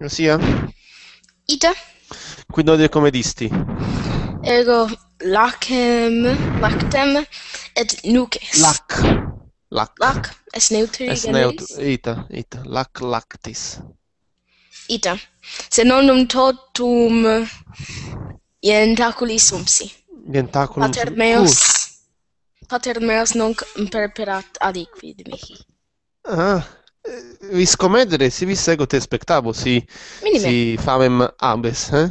Lucia. Ita. Qui nodi come disti? Ego lacem, lactem et nuces. Lac. Lac. Lac. Es neutri genis. Es neutri. Ita. Ita. Lac lactis. Ita. Se non totum ientaculi sumsi. Ientaculi sumsi. Pater meus. Pater meus nunc imperperat adiquid mihi. Ah. Ah. viscometri si visse kot je spektabel, si, si famem abes. Eh?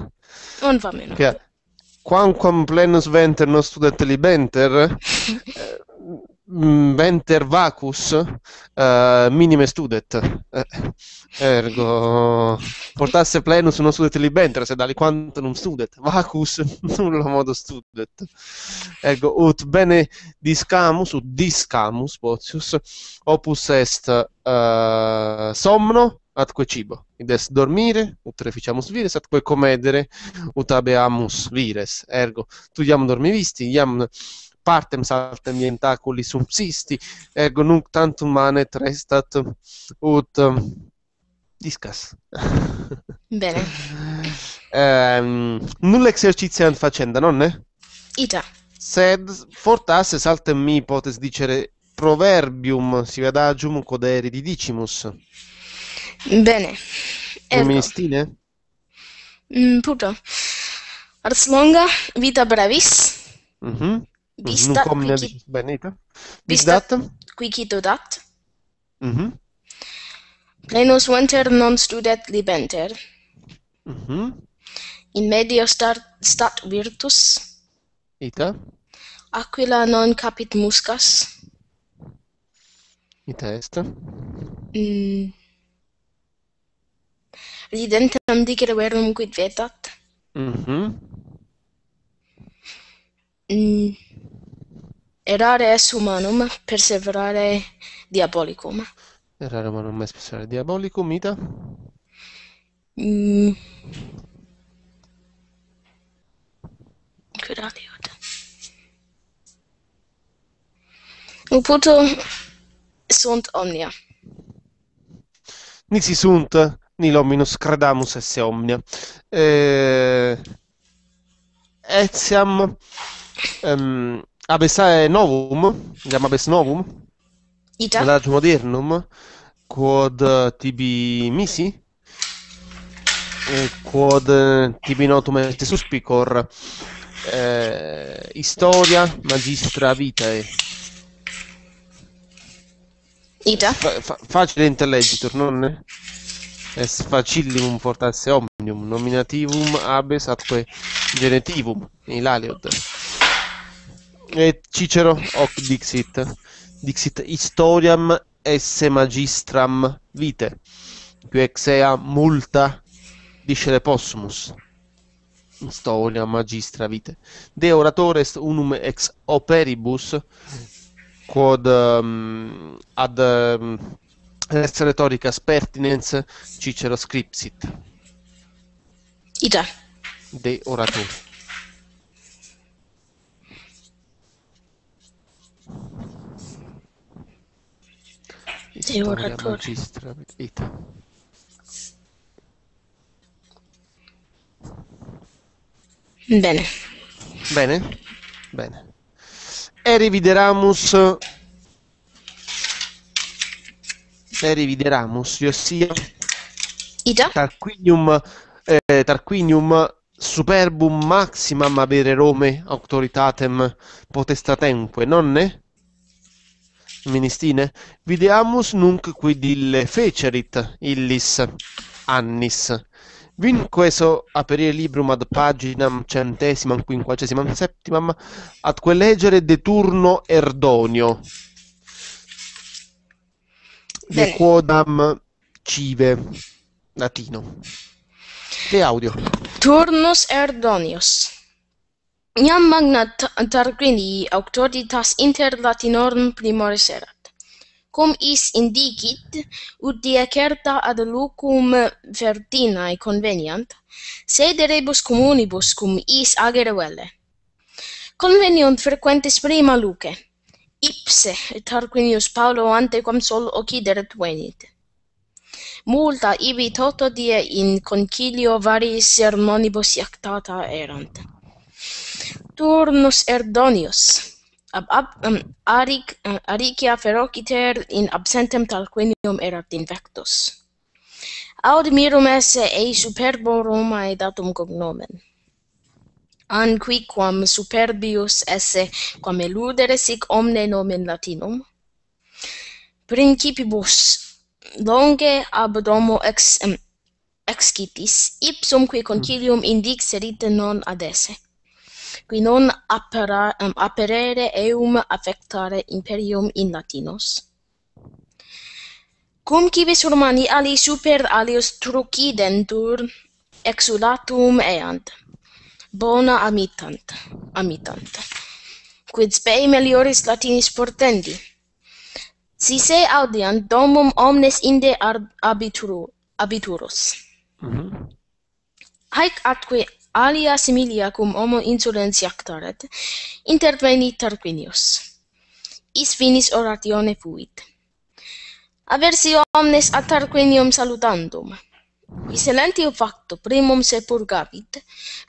Non famem. Quam quam plenus venter non studente libenter, eh? Mm, Venter vacus uh, minime studet eh, ergo portasse plenus non studet libenter se dali quantum studet vacus nulla modo studet ergo ut bene discamus ut discamus potius opus est uh, somno atque cibo id est dormire ut reficiamus vires atque comedere ut abeamus vires ergo tu iam dormivisti iam partem saltem jentaculi subsisti, ergo nunc tantum manet restat ut um, discas. Bene. ehm, nulla exercitiam facenda, nonne? Ita. Sed fortasse saltem mi potes dicere proverbium si adagium coderi di dicimus. Bene. Feministine? Mm, puto. Ars longa, vita brevis. Mm -hmm. Bis datum Nu kom benita. dat. Mhm. Plenus winter non studet libenter. Mhm. In medio stat virtus. Ita. Aquila non capit muscas. Ita est. Mhm. Ridentem dicere verum quid vetat. Mhm. Mm mhm. Errare es humanum, perseverare diabolicum. Errare humanum es perseverare diabolicum, Ita? Mm. Uputo sunt omnia. Nisi sunt, nil hominus credamus esse omnia. Eh, etiam... Um, ehm, Abes Novum, si Abes Novum, Adage Modernum, quod eh, tibi misi, quod eh, tibi notum et suspicor, eh, Historia Magistra Vitae. Ita? Fa, fa, facile intellegitur, non è? Es facillimum portasse omnium, nominativum abes atque genetivum, in aliod. E Cicero, hoc dixit. Dixit historiam esse magistram vite, qui exea multa discere possumus. Storia magistra vite. De oratore unum ex operibus quod um, ad um, res rhetoricas pertinens Cicero scripsit. Ita. De oratore. Sei vita. Bene. Bene? Bene. Eri videramus Eri videramus, io sia Ida? Tarquinium eh, Tarquinium superbum maximam avere Rome autoritatem potestatemque, nonne? Ministine? Videamus nunc qui dille fecerit illis annis. Vinque Vinqueso aperire librum ad paginam centesimam quinquagesimam septimam atque leggere de turno Erdonio. De quodam cive latino. De audio. Turnus Erdonius. Iam magna Tarquini auctoritas inter Latinorum primoris erat. Cum is indicit, ut die certa ad lucum vertinae conveniant, sed rebus communibus cum is agere velle. Conveniunt frequentes prima luce, ipse Tarquinius Paulo ante quam sol occideret venit multa ibi toto die in concilio varii sermonibus iactata erant. Turnus Erdonius, ab, ab um, aric, um, aricia ferociter in absentem talquinium erat invectus. Aud mirum esse ei superbo Romae datum cognomen. An quicquam superbius esse quam eludere sic omne nomen latinum? Principibus longe ab domo ex um, excipis ipsum qui mm. concilium indixerit non adesse qui non appara um, apparere eum affectare imperium in latinos cum qui romani ali super alius trucidentur exulatum eant bona amitant amitant quid spei melioris latinis portendi Si se audiam domum omnes inde abituru, abiturus. Mm -hmm. Haec atque alia similia cum homo insurens iactaret, intervenit Tarquinius. Is finis oratione fuit. Aversi omnes a Tarquinium salutandum. Is elentiu facto primum se purgavit,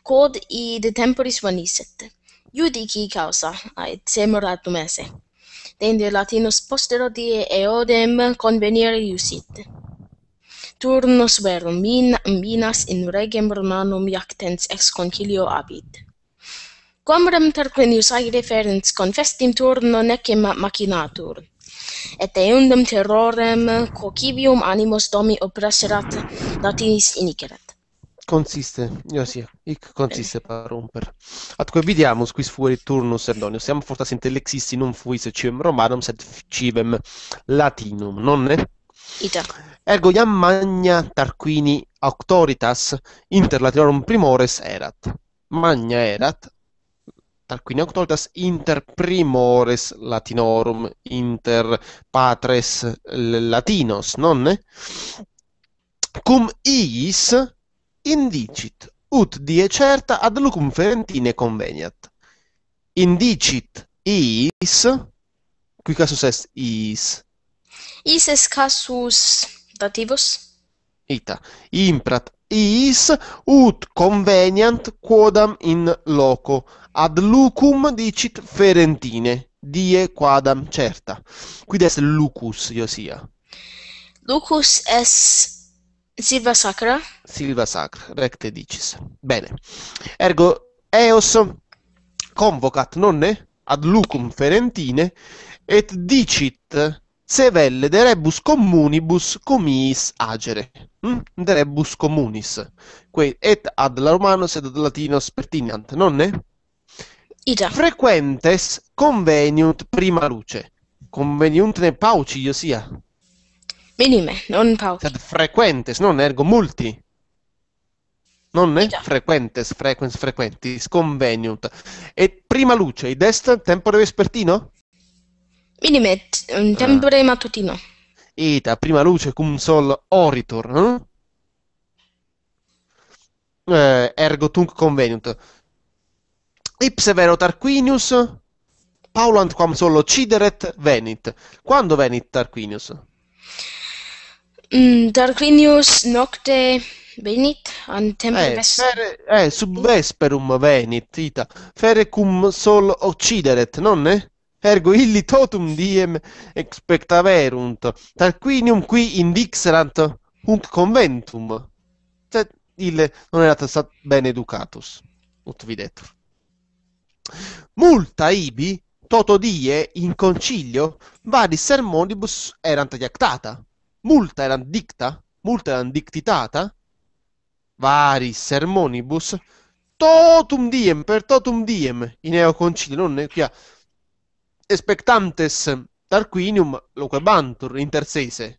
quod id temporis vaniset. Judici causa, ait semoratum esse dende latinus postero die eodem convenire iusit. Turnus verum min, minas in regem Romanum iactens ex concilio abit. Quam rem terquenius aere ferens confestim turno necem machinatur, et eundem terrorem cocivium animos domi oppresserat latinis iniceret. Consiste, io sì, hic consiste per romper. Ad quo vidiamo qui fuori turnus Erdonio, siamo fortas intellexisti non fuis civem romanum, sed civem latinum, non ne? Ita. Ergo iam magna tarquini auctoritas inter latinorum primores erat. Magna erat, tarquini auctoritas inter primores latinorum, inter patres latinos, non ne? Cum iis indicit ut die certa ad lucum ferentine conveniat indicit is qui casus est is is est casus dativus ita imprat is ut conveniant quodam in loco ad lucum dicit ferentine die quadam certa quid est lucus iosia lucus est Silva sacra. Silva sacra, recte dicis. Bene. Ergo, Eos convocat nonne ad lucum ferentine et dicit se velle de rebus communibus comiis agere. Mm? De rebus communis. Que et ad la romanos et ad latinos pertinent, nonne? Ida. Frequentes conveniunt prima luce. Conveniunt ne pauci, io sia. Minime, non pauci. Cioè, Sed frequentes, non ergo multi. Non è frequentes, frequens, frequentis, convenient. E prima luce, id est tempore vespertino? Minime, tempore ah. mattutino. Ita, prima luce cum sol oritor, no? Eh, ergo tunc convenient. Ipse vero Tarquinius, Paulant quam sol occideret, venit. Quando venit Tarquinius? Mm, Tarquinius nocte venit ante eh, Eh, sub vesperum venit, ita. Fere cum sol occideret, nonne? Ergo illi totum diem expectaverunt. Tarquinium qui indixerant hunc conventum. Sed ille non erat sat ben educatus. Ut videtur. Multa ibi, toto die, in concilio, vadis sermonibus erant iactata. multa erano dicta, multa erano dictitata, vari sermonibus, totum diem per totum diem in eo non non qui expectantes tarquinium loquebantur intersese.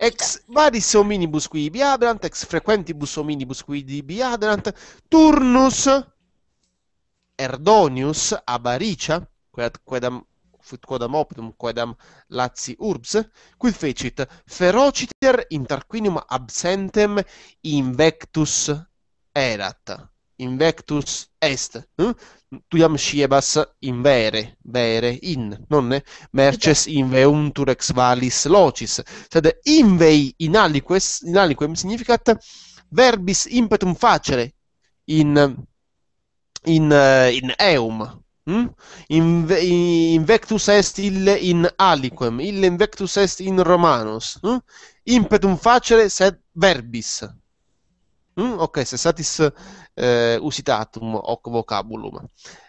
Ex varis hominibus qui biaderant, ex frequentibus hominibus qui biaderant, turnus Erdonius Abaricia, quedam fut quodam optum quodam Lazi urbs quid fecit ferociter in Tarquinium absentem invectus erat invectus est hm? tu iam in vere vere in nonne, merces in veuntur ex valis locis sed in vei in aliques in aliquem significat verbis impetum facere in in eh, in eum Mm? Inve- invectus est ille in aliquem, ille invectus est in romanos. Mm? Impetum facere sed verbis. Mm? Ok, cessatis eh, usitatum hoc vocabulum.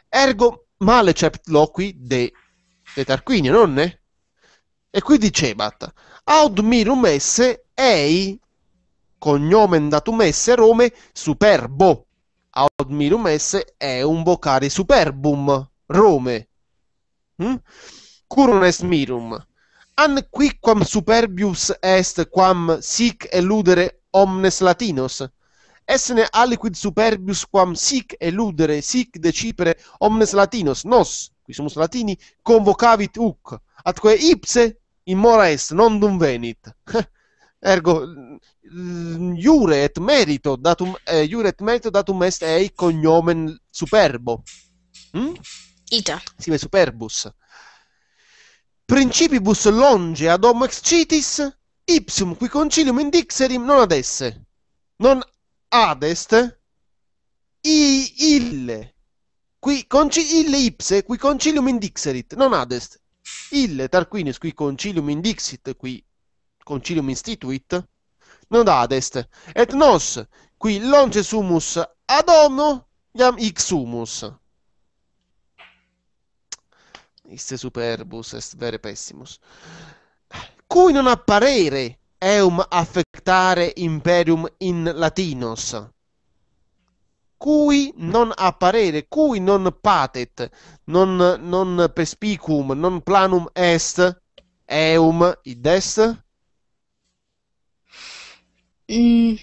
Ergo malecept loqui de, de Tarquinio, nonne? E qui dicebat, aud mirum esse ei cognomen datum esse Rome superbo aut mirum esse è un vocare superbum, Rome. Mm? Curum est mirum. An quicquam superbius est quam sic eludere omnes latinos? Essene aliquid superbius quam sic eludere, sic decipere omnes latinos, nos, qui sumus latini, convocavit uc, atque ipse in mora est, non dum venit. Ergo, iure mm, et merito datum, eh, jure et merito datum est ei cognomen superbo. Mm? Ita. Sime superbus. Principibus longe ad homo excitis, ipsum qui concilium indixerim non adesse. Non adest, i, ille. Qui conci, ille ipse, qui concilium indixerit, non adest. Ille, Tarquinius, qui concilium indixit, qui Concilium Instituit, nodad est, et nos, qui longe sumus ad omno, iam hic sumus. Iste superbus est vere pessimus. Cui non apparere eum affectare imperium in latinos. Cui non apparere, cui non patet, non, non perspicum, non planum est, eum id est, Mm.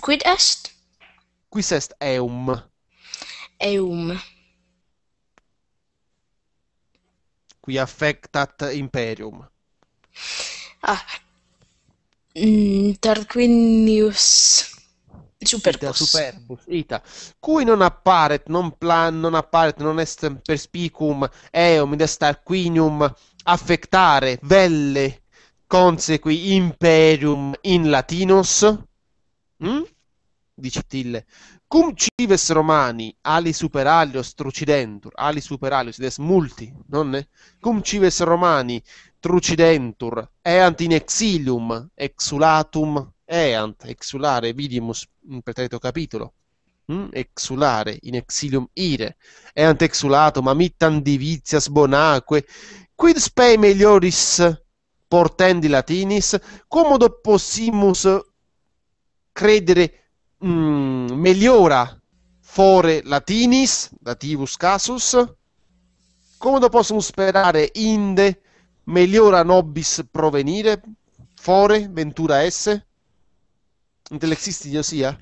Quid est? Quis est eum? Eum. Qui affectat imperium. Ah. Mm, Tarquinius superbus. Ita, superbus. Ita. Cui non apparet non plan non apparet non est perspicum, eum de Tarquinium affectare velle consequi imperium in latinos, mm? dice Tille, cum cives romani ali superalios trucidentur, ali superalios des multi, non ne? Cum cives romani trucidentur, eant in exilium, exulatum eant, exulare vidimus in pretreto capitolo, mm? exulare in exilium ire, eant exulatum amittam divizias bonaque, quid spei melioris portendi latinis, comodo possimus credere mh, mm, meliora fore latinis, lativus casus, comodo possumus sperare inde meliora nobis provenire, fore ventura esse, intellexisti io sia,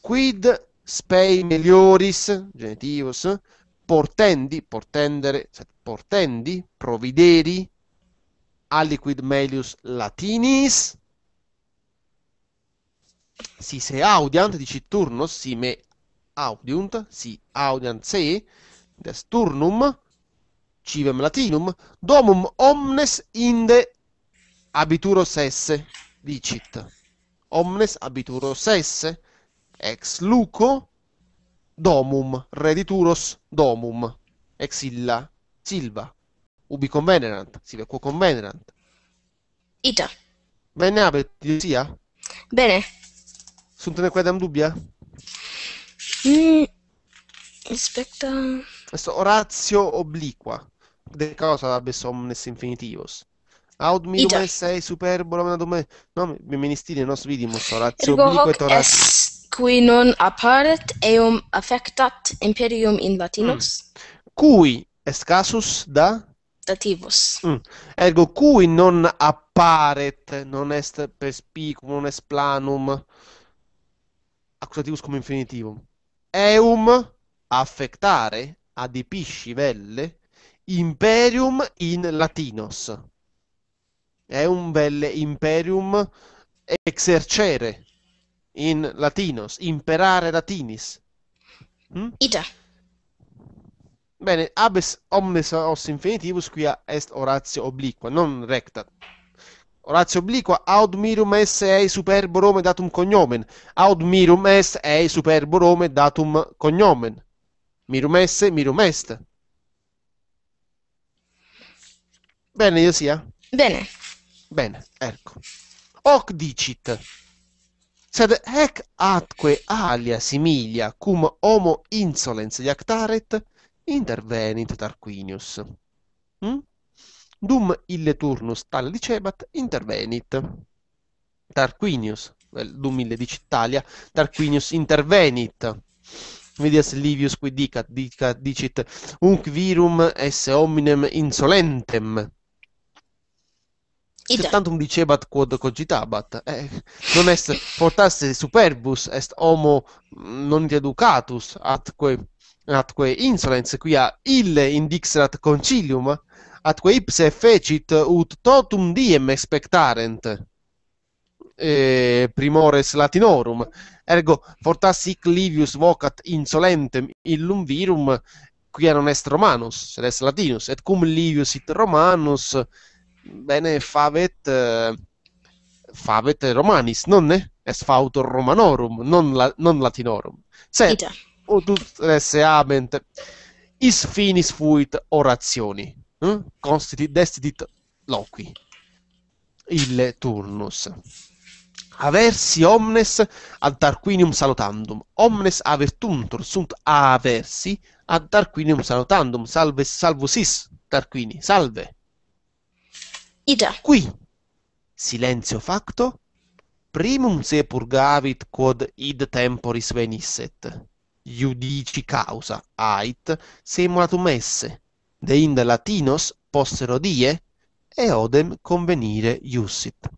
quid spei melioris, genitivus, portendi, portendere, cioè, portendi, provideri, aliquid melius latinis, si se audiant, dici turnus, si me audiunt, si audiant se, des turnum, civem latinum, domum omnes inde abituros esse, dicit. Omnes abituros esse, ex luco domum, redituros domum, ex illa silva ubi con convenerant, si con convenerant. Ita. Bene abet, sia? Bene. Suntene quedam dubbia? Mm, aspetta. Questo oratio obliqua. De cosa abes omnes infinitivos. Aud minum sei superbolum adum no non nos vidimus oratio Ergo obliquo et oratio. Es qui non apparet eum affectat imperium in latinos. Mm. Cui est casus da facultativus. Mm. Ergo, cui non apparet, non est perspicuum, non est planum, accusativus cum infinitivum. Eum affectare, adipisci velle, imperium in latinos. Eum velle imperium exercere in latinos, imperare latinis. Mm? Ida. Bene, abes omnes os infinitivus, quia est Orazio obliqua, non recta. Orazio obliqua, aud mirum es ei superbo Rome datum cognomen. Aud mirum est ei superbo Rome datum cognomen. Mirum esse, mirum est. Bene, io sia? Bene. Bene, ecco. Hoc dicit. Sed hec atque alia similia cum homo insolens iactaret, intervenit Tarquinius. Mm? Dum ille turnus tal dicebat, intervenit. Tarquinius, dum ille dicit talia, Tarquinius intervenit. Medias Livius qui dicat, dica, dicit, unc virum esse hominem insolentem. Se tantum dicebat quod cogitabat, eh, non est portasse superbus, est homo non educatus, atque atque insolens quia ille indixerat concilium, atque ipse fecit ut totum diem expectarent. E primores latinorum, ergo fortas sic Livius vocat insolentem illum virum, quia non est Romanus, sed est Latinus, et cum Livius sit Romanus, bene favet favet Romanis, nonne? Est fautor Romanorum, non, la, non Latinorum. Sed, odus esse abent is finis fuit orationi hm? constiti destit loqui ille turnus aversi omnes ad tarquinium salutandum omnes avertuntur sunt aversi ad tarquinium salutandum salve sis, tarquini salve ida qui silenzio facto primum se purgavit quod id temporis venisset iudici causa, ait, esse, de deinde latinos possero die, e odem convenire iussit.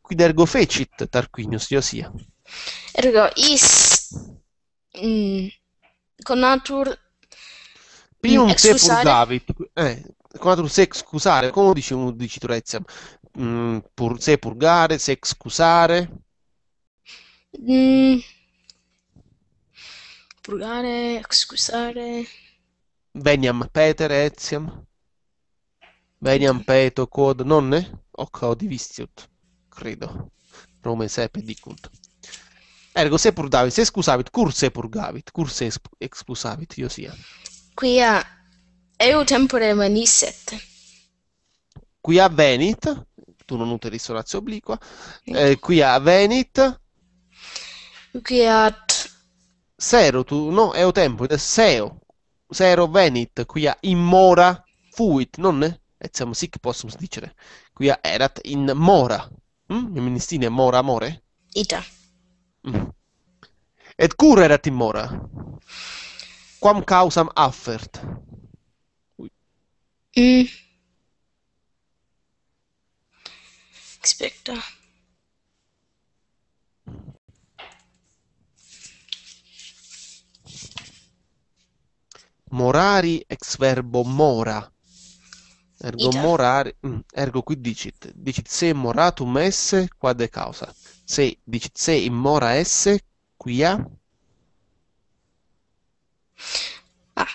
Quid ergo fecit Tarquinius Iosia? Ergo is mm, conatur Prium mm, se pur eh, conatur se scusare, come dice un dici Turezia? Mm, pur, se purgare, se excusare, Mm, purgare, scusare. Veniam peter etiam. Veniam peto quod nonne? Hoc Vistiut. credo. Rome sepe dicunt. Ergo se purgavit, se scusavit, cur se purgavit, cur se expusavit, io sia. Quia eu tempore venisset. Quia venit, tu non uteri ratio obliqua, qui eh, quia venit... Quia sero tu no eo tempo de seo sero venit quia in mora fuit non ne siamo sic possum dicere quia erat in mora hm mi ministine mora amore ita mm. et cur erat in mora quam causam affert Ui. mm expecta mm. morari ex verbo mora. Ergo Iter. morari, mm, ergo qui dicit, dicit se moratum esse, qua de causa. Se dicit se immora esse, quia? Ah,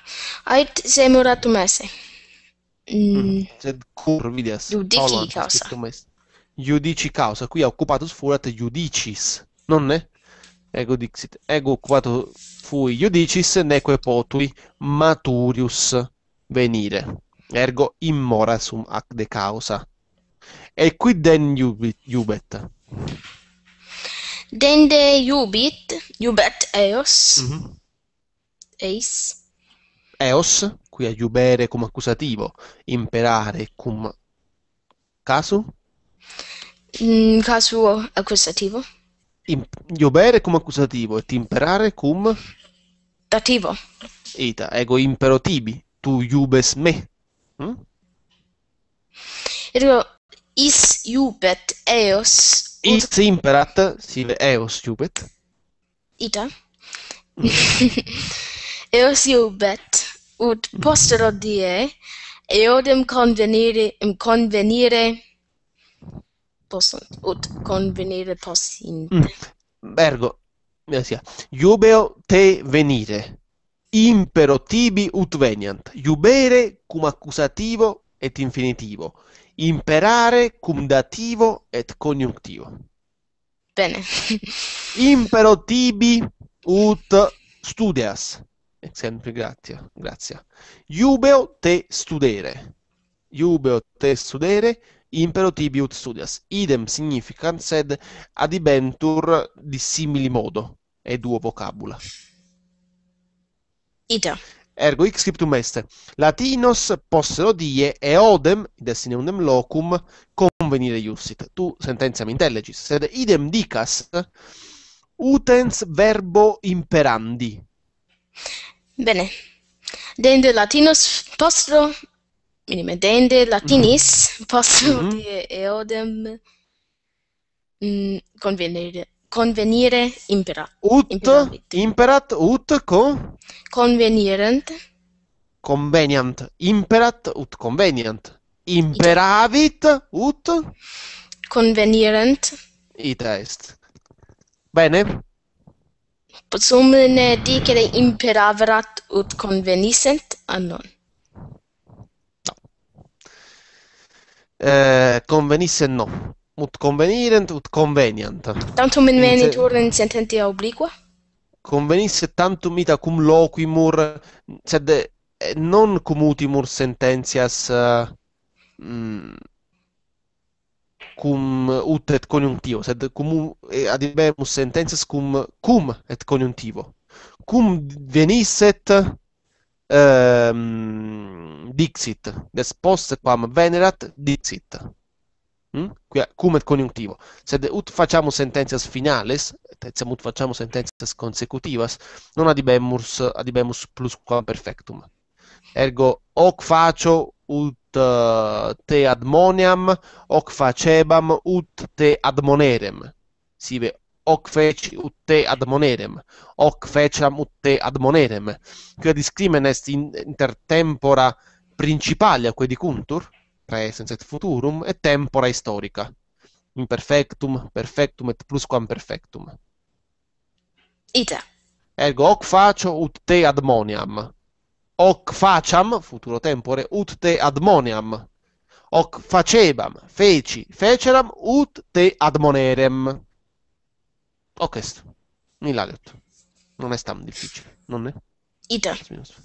ait se moratum esse. Mm. Mm, sed cur, vidias, Iudici Paolo causa. Iudici causa, qui ha occupatus furat iudicis, non ne? Ego dixit, ego quato fui iudicis, neque potui maturius venire, ergo immora sum ac de causa. E qui den iubet? Dende iubit, iubet eos, mm -hmm. eis. Eos, qui a iubere cum accusativo, imperare cum casu? Mm, casu accusativo. iubere cum accusativo et imperare cum dativo. Ita ego impero tibi, tu iubes me. Hm? Ergo is iubet eos ut... imperat sive eos iubet. Ita. Mm. eos iubet ut postero die eodem convenire im convenire possono ut convenire possiente. Mm. Ergo, sia. Iubeo te venire. Impero tibi ut veniant. Iubere cum accusativo et infinitivo. Imperare cum dativo et coniuntivo. Bene. Impero tibi ut studias. Sempre grazie, grazie. Iubeo te studere. Iubeo te studere impero tibi ut studias. Idem significant sed adibentur di simili modo. E duo vocabula. Ita. Ergo ix scriptum est. Latinos possero die e odem de sine unem locum convenire iussit. Tu sententiam intelligis. Sed idem dicas utens verbo imperandi. Bene. Dende latinos postro In dende latinis mhm. Mhm. mm -hmm. posso mm -hmm. eodem convenire convenire impera ut imperat ut co convenirent convenient imperat ut convenient imperavit ut convenirent ita est bene Possumene dicere imperaverat ut convenisent annon. eh, convenisse no ut convenirent ut conveniant tantum in meni turnen sententia obliqua convenisse tantum ita cum loquimur sed eh, non cum utimur sententias eh, mm, cum ut et coniuntivo sed cum eh, adibemus sententias cum cum et coniuntivo cum venisset ehm dixit, des post quam venerat dixit. Mm? Cum et coniuntivo. Se ut facciamo sententias finales, se ut facciamo sententias consecutivas, non adibemus, adibemus plus quam perfectum. Ergo, hoc faccio ut uh, te admoniam, hoc facebam ut te admonerem. Sive hoc feci ut te admonerem, hoc feciam ut te admonerem. Quia discrimen est in, intertempora tempora principali acquedicuntur, presens et futurum, e tempora historica, imperfectum, perfectum et plusquam perfectum. Ita. Ergo, hoc facio ut te admoniam. Hoc faciam, futuro tempore, ut te admoniam. Hoc facebam, feci, feceram, ut te admonerem. Ho questo. Mi l'ha detto. Non è tan difficile, non è? Ita. Iter.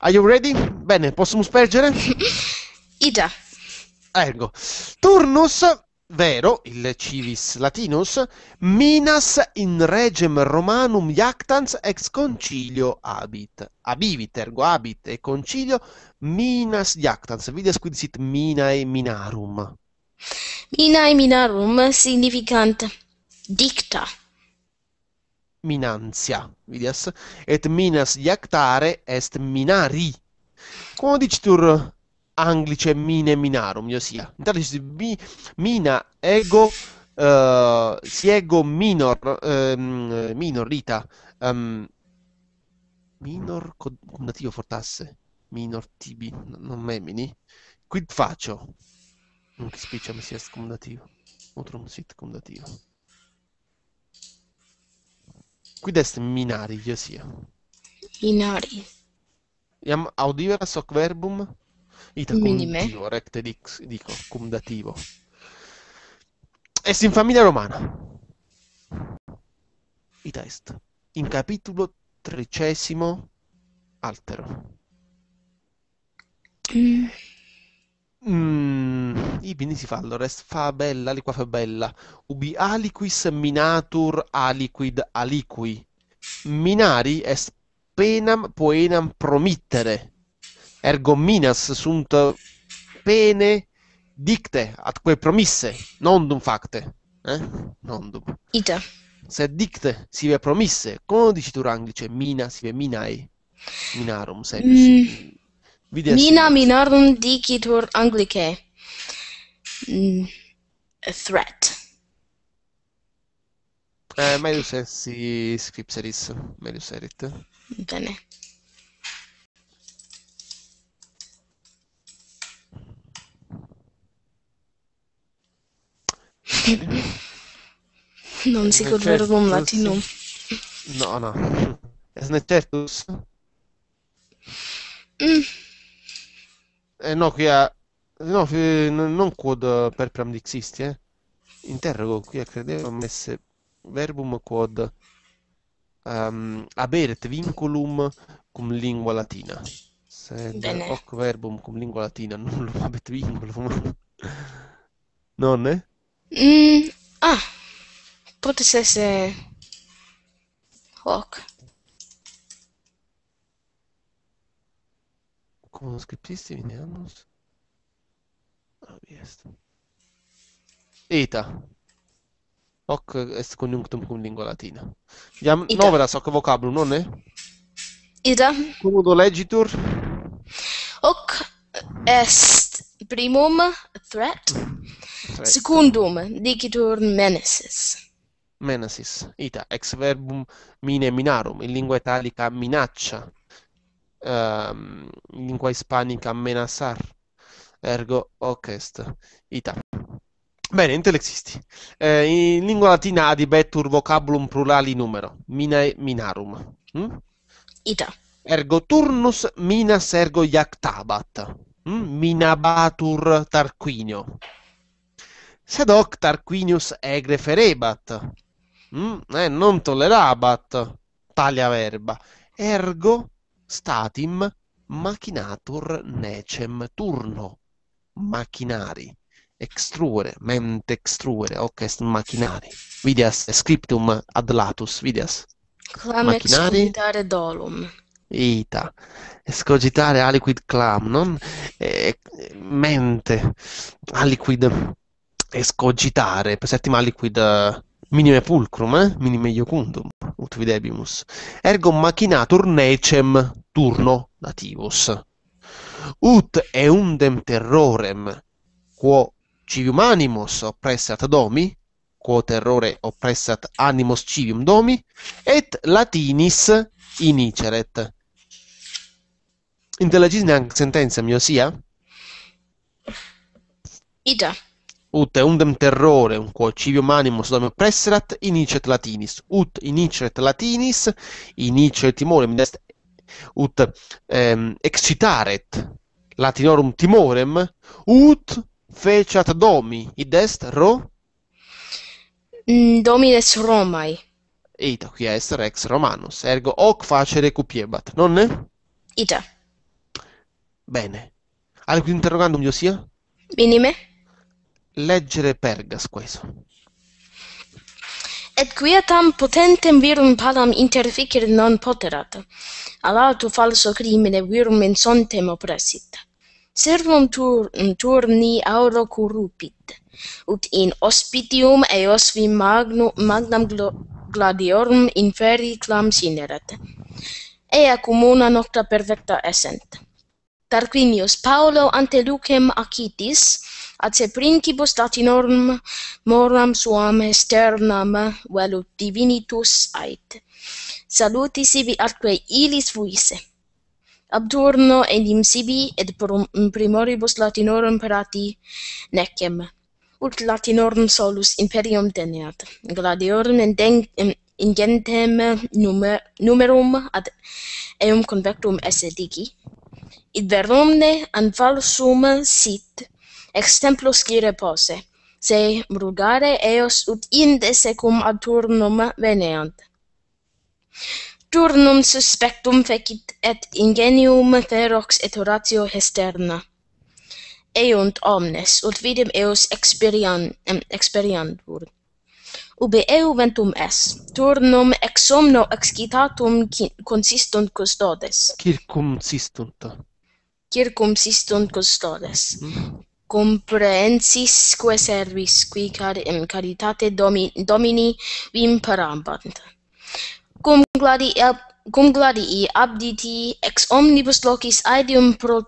Are you ready? Bene, posso spergere? Ida. Ergo. Turnus, vero, il civis latinus, minas in regem romanum iactans ex concilio abit. Abivit, ergo abit e concilio, minas iactans. Vides quid sit minae minarum. Minae minarum significant dicta. minanzia, vidias, et minas iactare est minari. Cum dicitur anglice mine minarum, In Intanto si mi, mina ego uh, ego minor um, minor rita um, minor connativo fortasse minor tibi non memini quid faccio? non che spiccia mi sia scomodativo utrum sit comodativo Qui est minari, io iosia? Minari. Iam audiveras hoc verbum? Ita Minime. conditio, recte dix, dico, cum dativo. Est in famiglia romana. Ita est. In capitulo tredicesimo altero. Mm. Mm, quindi si fa all'ores, fa bella, aliqua fa bella. Ubi aliquis minatur aliquid aliqui. Minari est penam poenam promittere. Ergo minas sunt pene dicte atque promisse, nondum facte. Eh? Nondum. Ita. Se dicte si ve promisse, come dici tu Ranglice? Mina si ve minai. Minarum, semplice. Mm. Mina minorum dicitur Anglicae. Mm, a threat. Eh, Melius essi eh, scripseris, Melius erit. Bene. non si confermum latinum. No, no. Esne certus? Mm. Eh, no, qui a... No, non quod perpram dixisti, eh. Interrogo, qui a credevo messe verbum quod um, ehm, aberet vinculum cum lingua latina. Sed Bene. hoc verbum cum lingua latina non nullum abet vinculum. Nonne? Eh? Mm, ah, potesse essere hoc. como os criptistas venenos. A Eita. Hoc est conjunctum cum lingua latina. Iam Ita. so vocabulum, non è? Ida. Comodo legitur? Ok, est primum threat, threat. secundum dicitur menaces. Menaces. Ita, ex verbum mine minarum, in lingua italica minaccia, ehm, lingua ispanica menasar, ergo ocest, ita. Bene, intellexisti. Eh, in lingua latina adibetur vocabulum plurali numero, minae minarum. Mm? Ita. Ergo turnus minas ergo iactabat. Mm? Hm? Minabatur Tarquinio. Sed hoc Tarquinius egre ferebat. Mm? Eh, non tollerabat talia verba. Ergo statim machinatur necem turno machinari extruere mente extruere hoc est machinari vidias scriptum ad latus vidias clam machinari dare dolum ita escogitare aliquid clam non e, mente aliquid escogitare per settima aliquid minime pulcrum, eh? minime iocundum, ut videbimus, ergo machinatur necem turno nativus. Ut eundem terrorem, quo civium animos oppressat domi, quo terrore oppressat animos civium domi, et latinis iniceret. Intelligis nang sentenza mio sia? Ida. ut eundem terrore, un quo civio animum sodom presserat, inicet latinis, ut inicet latinis, inicet timorem, est, ut ehm, excitaret latinorum timorem, ut feciat domi, id est ro? Mm, Domides Romae. Ita, qui est rex romanus, ergo hoc face recupiebat, nonne? Ita. Bene. Alcun interrogandum io sia? Minime? legere pergas queso. Et quia tam potentem virum palam interficere non poterat, alatu falso crimine virum in oppressit. Servum tur, mm, turni auro currupit, ut in hospitium eos vi magnu, magnam glo, gladiorum inferi clam sineret. Ea comuna una nocta perfecta esent. Tarquinius Paolo ante lucem acitis, ad se principibus latinorum moram suam externam vel divinitus ait saluti sibi atque ilis fuisse abdurno enim sibi et prom primoribus latinorum parati necem ut latinorum solus imperium teneat gladiorum in gentem numer numerum ad eum convectum esse digi id verumne an falsum sit exemplus gire pose, se rugare eos ut inde cum ad turnum veneant. Turnum suspectum fecit et ingenium ferox et oratio hesterna. Eunt omnes, ut vidim eus experian, em, experiantur. Ube eu ventum es, turnum ex omno excitatum consistunt custodes. Circum sistunt. Circum sistunt custodes. Mm comprehensis quae servis qui car in caritate domi, domini vim Cum gladi Cum gladii abditi ex omnibus locis aedium pro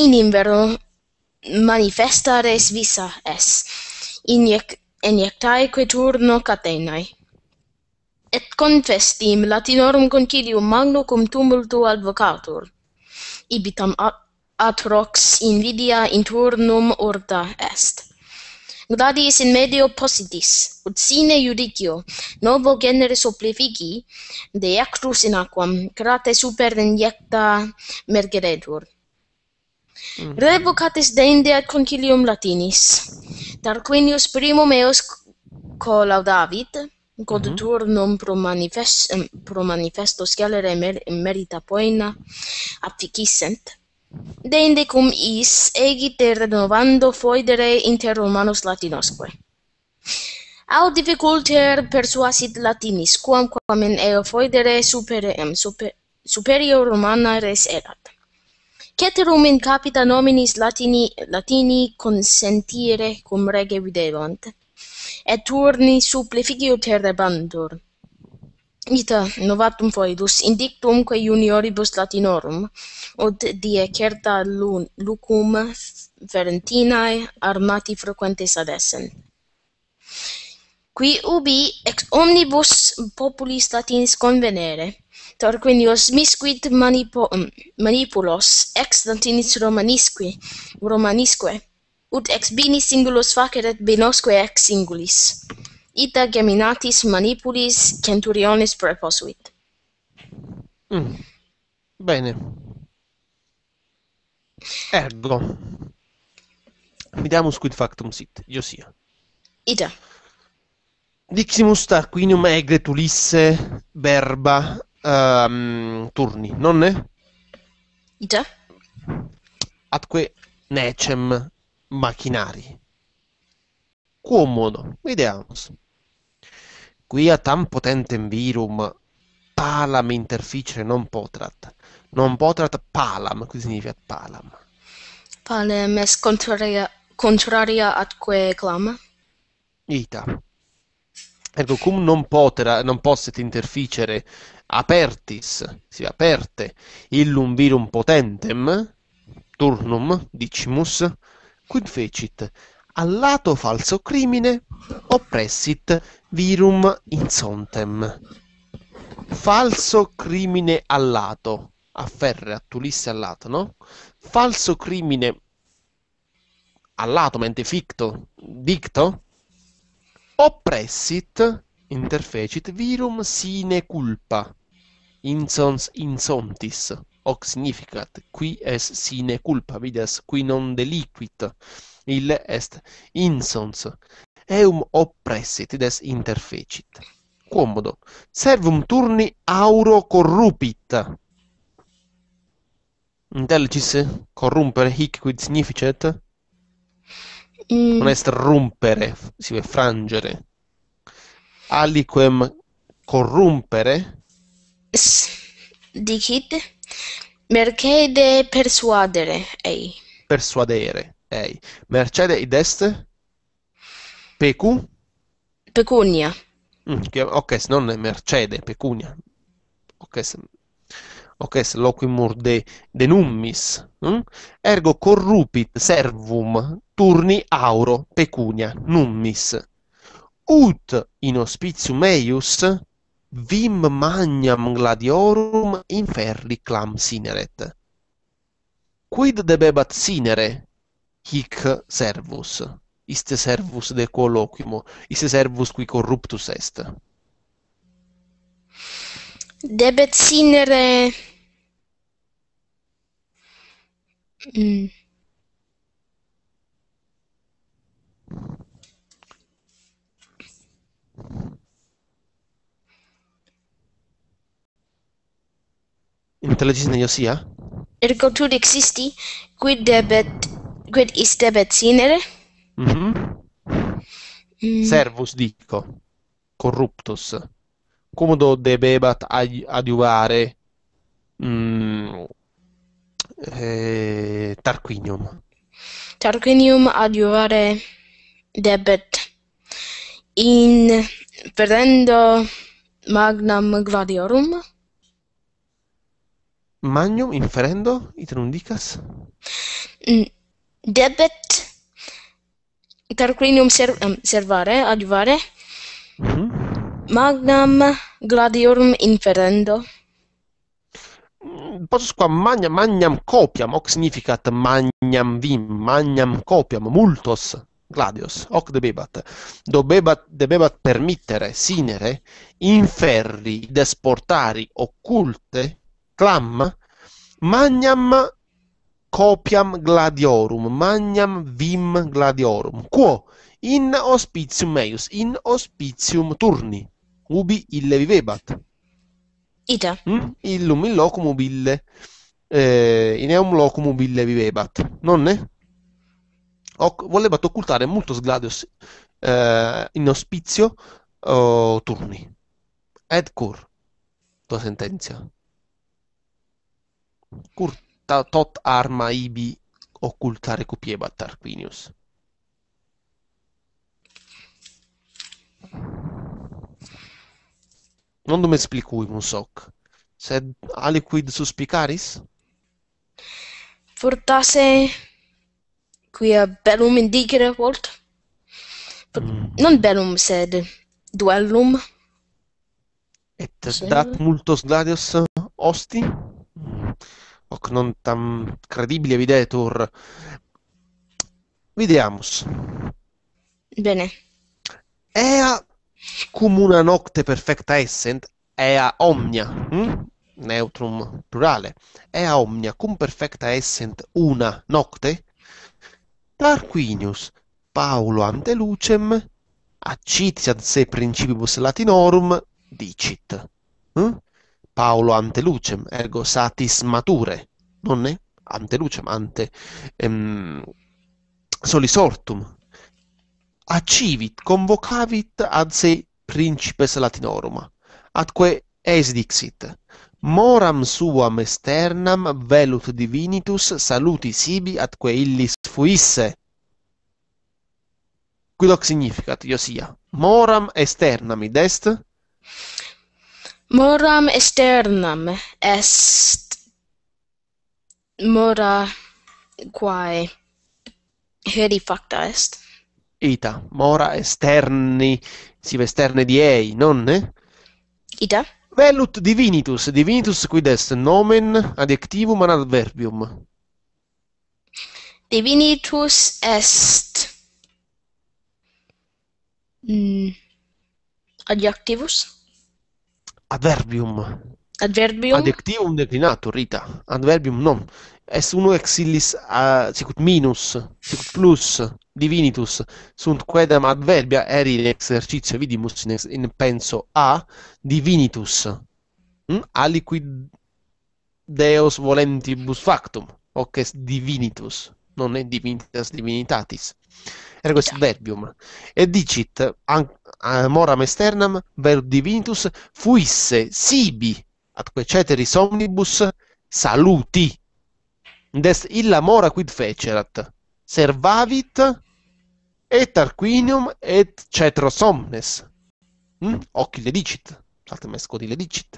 enim vero manifesta res visa es, iniectae que turno catenae. Et confestim latinorum concilium magno cum tumultu alvocatur. Ibitam atrox invidia in turnum orta est. Gladiis in medio positis, ut sine judicio, novo generis oplifici, de actus in aquam, crate super injecta mergeretur. Mm Revocatis deinde ad concilium latinis, Tarquinius primum eos colaudavit, quod mm -hmm. turnum pro, manifest, pro manifesto scelere mer, merita poena, apficissent, Deinde cum is egite renovando foidere inter romanos latinosque. Au difficulter persuasit latinis, quam quam in eo foidere superem, super, superior romana res erat. Ceterum in capita nominis latini, latini consentire cum rege videvant, et turni supplificio terre bandur ita novatum foedus indictum quae junioribus latinorum ut die certa lun lucum ferentinae armati frequentes adessen qui ubi ex omnibus populis latinis convenere torquinius misquit manipo, mm, manipulos ex latinis romanisque romanisque ut ex bini singulos faceret et binosque ex singulis ita geminatis manipulis centurionis preposuit. Mm. Bene. Ergo. Vidamus quid factum sit, Josia. Ita. Diximus tarquinium egre tulisse verba um, turni, nonne? Ita. Atque necem machinari. Quomodo, vediamus. qui a tam potentem virum palam interficere non potrat. Non potrat palam, qui significa palam. Palam est contraria, contraria atque clama. Ita. Ergo cum non, potera, non posset interficere apertis, si aperte, illum virum potentem, turnum, dicimus, quid fecit? al lato falso crimine oppressit virum insontem. Falso crimine allato. Afferre, Tulisse allato, no? Falso crimine allato, mente ficto, dicto. Oppressit, interfecit, virum sine culpa. Insons, insontis. Hoc significat, qui es sine culpa, vides, qui non deliquit. Il est insons eum oppressit des interfecit. Quomodo. Servum turni auro corrupit. Intellicis corrumpere hic quid significet? Mm. Non est rompere, si vede frangere. Aliquem corrumpere? Dicit mercede persuadere ei. Persuadere ei. Mercede id est? pecu pecunia mm, che mm, ok non è mercede pecunia ok ok loquimur de denummis mm? ergo corrupit servum turni auro pecunia nummis ut in hospitium meius vim magnam gladiorum inferri clam sineret quid debebat sinere hic servus iste servus de colloquimo, iste servus qui corruptus est. Debet sinere Mm. Intelligis ne Josia? Ergo tu existi, quid debet, quid is debet sinere? Mm. Mm-hmm. Servus dico, corruptus. Comodo debebat adiuvare mm, eh, Tarquinium. Tarquinium adiuvare debet in perdendo magnam gladiorum. Magnum inferendo, iter non dicas? Mm, debet Tarquinium um, servare adivare. Mhm. Mm Magnam gladiorum inferendo. Possus qua magna magnam copiam, hoc significat magnam vim, magnam copiam, multos gladios, hoc debebat. Dobebat, debebat permittere, sinere, inferri, desportari, occulte, clam, magnam copiam gladiorum, magnam vim gladiorum, quo in hospitium eius, in hospitium turni, ubi ille vivebat. Ita. Mm? Illum in locum ubille, eh, in eum locum ubille vivebat, nonne? Oc- volebat occultare multos gladios eh, in hospitio oh, turni. Ed cur, tua sentenzia. Cur ta, tot arma ibi occulta recupieba Tarquinius. Non dum explicui hoc. Sed aliquid suspicaris? Fortasse qui a bellum indicere volt. Mm. Non bellum sed duellum. Et dat multos gladios hosti. ok non tan vedete, videtur. Vediamo. Bene. Ea cum una nocte perfetta essent, ea omnia, hm? neutrum plurale, ea omnia cum perfetta essent una nocte, Tarquinius Paolo ante lucem accitiat se principibus latinorum dicit. Hm? Paulo ante lucem, ergo satis mature, nonne? Ante lucem, ante em, solis ortum. accivit convocavit ad se principes latinorum, atque es dixit, moram suam esternam velut divinitus saluti sibi atque illis fuisse. Quidoc significat, Iosia? Moram esternam id est? Moram externam est mora quae heri facta est. Ita, mora esterni, si ve esterne diei, non ne? Ita. Velut divinitus, divinitus quid est nomen adjectivum an adverbium? Divinitus est mm. Adjectivus. adverbium. Adverbium? Adjectivum declinato, Rita. Adverbium non. Es uno exillis uh, sicut minus, sicut plus, divinitus, sunt quedam adverbia eri in exercizio vidimus in, ex, in penso a divinitus, mm? aliquid deos volentibus factum, hoc est divinitus, non è divinitas divinitatis ergo est verbium, e dicit an, uh, moram externam ver divinitus fuisse sibi atque ceteris omnibus saluti. Dest illa mora quid fecerat, servavit et arquinium et cetros omnes. Mm? Occhi le dicit, saltem escodi le dicit.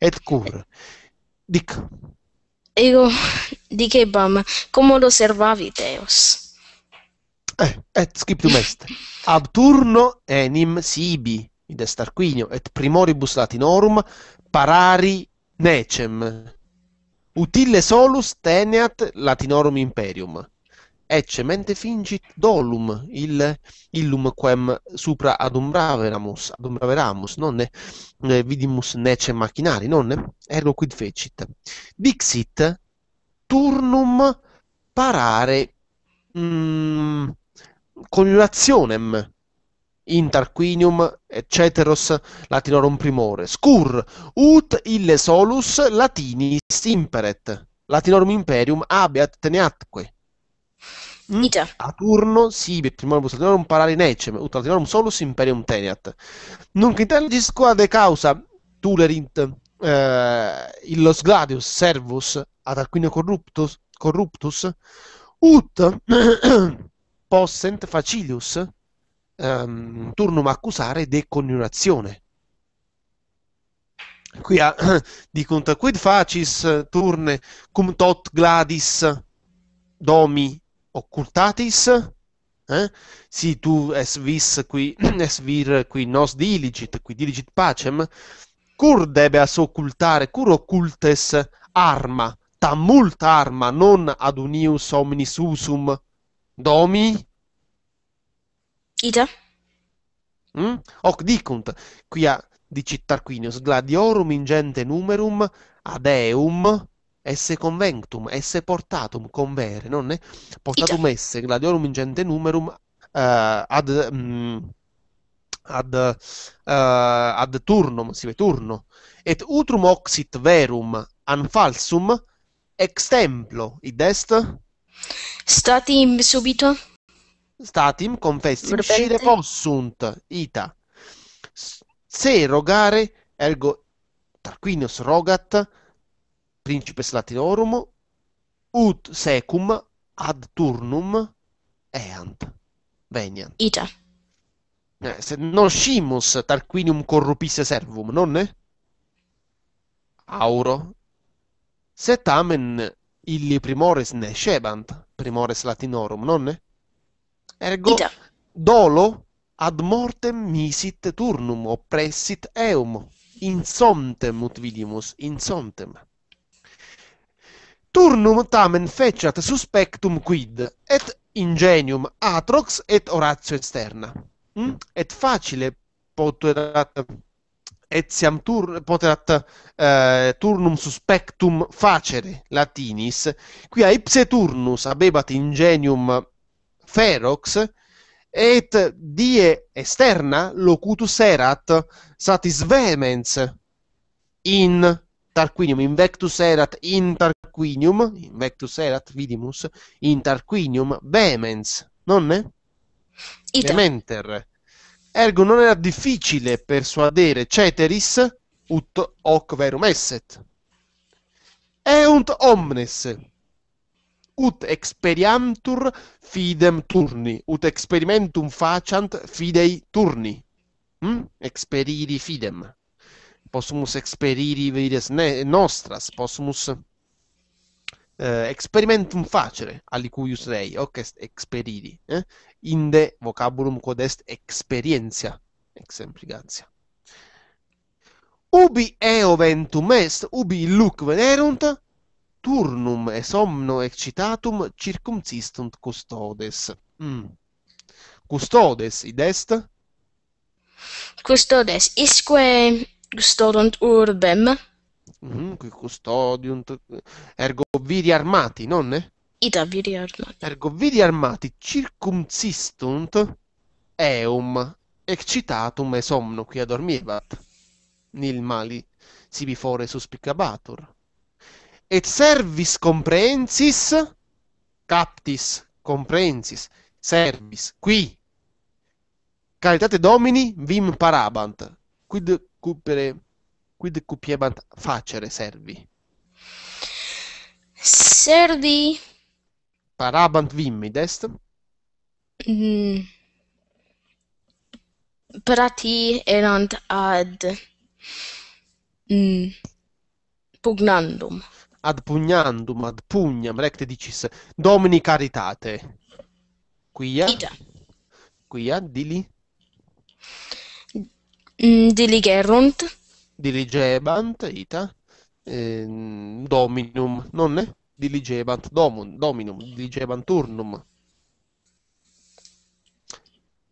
Et cur. Dic. Ego dicebam, lo servavit eos. Eh, et eh, scriptum est. Ab turno enim sibi, id est Tarquinio, et primoribus latinorum parari necem. Utile solus teneat latinorum imperium. Ecce mente fingit dolum, il, illum quem supra adumbraveramus, adumbraveramus, non ne eh, vidimus nece machinari, non ne, ergo quid fecit. Dixit turnum parare mm, coniugazionem in Tarquinium ceteros latinorum primore scur ut ille solus latinis imperet latinorum imperium abeat teneatque hm? Dice. A turno sibi primoribus latinorum parari necem, ut latinorum solus imperium teneat. Nunc intelligis de causa tulerint eh, illos gladius servus ad Arquinio corruptus, corruptus ut possent facilius um, turnum accusare de coniurazione. Quia dicunt quid facis turne cum tot gladis domi occultatis eh? si tu es vis qui es vir qui nos diligit qui diligit pacem cur debeas occultare cur occultes arma tam multa arma non ad unius omnis usum Domi? Ita? Mm? Hoc dicunt, quia dicit Tarquinius, gladiorum ingente numerum ad eum esse conventum, esse portatum, convere, non è? Portatum esse, gladiorum ingente numerum uh, ad... Mm, ad, uh, ad turnum, si ve turno, et utrum oxit verum an falsum ex templo, id est? Statim subito. Statim confessi uscire possunt ita. Se rogare, ergo Tarquinius rogat, principes latinorum, ut secum ad turnum eant. Veniant. Ita. Eh, se non scimus Tarquinium corrupisse servum, non? Auro. Se tamen illi primores nescebant, primores latinorum, nonne? Ergo, dolo ad mortem misit turnum oppressit eum, insontem ut vidimus, somtem Turnum tamen feciat suspectum quid, et ingenium atrox et oratio externa. Hm? Et facile poterat... etiam tur, poterat eh, turnum suspectum facere latinis, qui a ipse turnus abebat ingenium ferox, et die esterna locutus erat satis vehemens in Tarquinium, invectus erat in Tarquinium, invectus erat vidimus, in Tarquinium vehemens, nonne? Ita. Dementer. Ergo non era difficile persuadere Ceteris ut hoc verum esset. Eunt omnes ut experiantur fidem turni, ut experimentum faciant fidei turni. Mm? Experiri fidem. Possumus experiri vides nostras, possumus eh, experimentum facere alicuius rei, hoc experiri. Eh? inde vocabulum quod est experientia exempligatia ubi eo ventum est ubi luc venerunt turnum et somno excitatum circumcistunt custodes mm. custodes id est custodes isque custodunt urbem mm -hmm, qui custodiunt ergo viri armati nonne Ita vidi armati. Ergo vidi armati circumsistunt eum excitatum e somno qui adormivat. Nil mali sibi fore suspicabatur. Et servis comprensis captis comprensis servis qui caritate domini vim parabant quid cupere quid cupiebant facere servi servi Parabant vimmid est? Mm. Prati erant ad mm. pugnandum. Ad pugnandum, ad pugnam, recte dicis, domini caritate. Quia? Ida. Quia, dili? Mm, diligerunt. Diligebant, ita, eh, dominum, nonne? diligebant domum dominum diligebant turnum